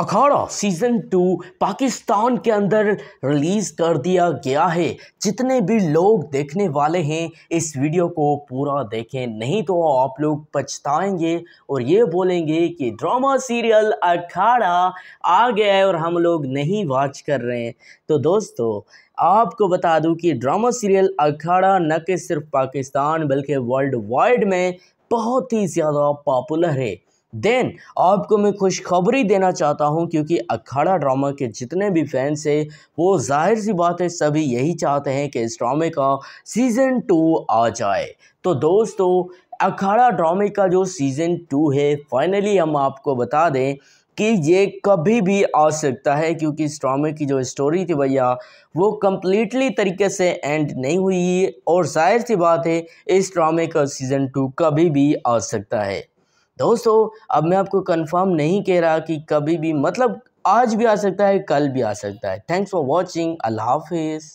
अखाड़ा season two Pakistan के अंदर release कर दिया गया है जितने भी लोग देखने वाले हैं इस वीडियो को पूरा देखें नहीं तो आप लोग पछताएंगे और ये बोलेंगे कि ड्रामा सीरियल अखाड़ा आ गया है और हम लोग नहीं वॉच कर रहे हैं तो दोस्तों आपको बता दूं कि ड्रामा सीरियल अखाड़ा न कि सिर्फ पाकिस्तान बल्कि वर्ल्ड वाइड में बहुत ही ज़्यादा पॉपुलर है देन आपको मैं खुशखबरी देना चाहता हूं क्योंकि अखाड़ा ड्रामा के जितने भी फैंस हैं वो जाहिर सी बात है सभी यही चाहते हैं कि इस ड्रामे का सीज़न टू आ जाए तो दोस्तों अखाड़ा ड्रामे का जो सीज़न टू है फाइनली हम आपको बता दें कि ये कभी भी आ सकता है क्योंकि इस ड्रामे की जो स्टोरी थी भैया वो कम्प्लीटली तरीके से एंड नहीं हुई और जाहिर सी बात है इस ड्रामे का सीज़न टू कभी भी आ सकता है दोस्तों अब मैं आपको कंफर्म नहीं कह रहा कि कभी भी मतलब आज भी आ सकता है कल भी आ सकता है थैंक्स फॉर वॉचिंग अल्लाह हाफिज़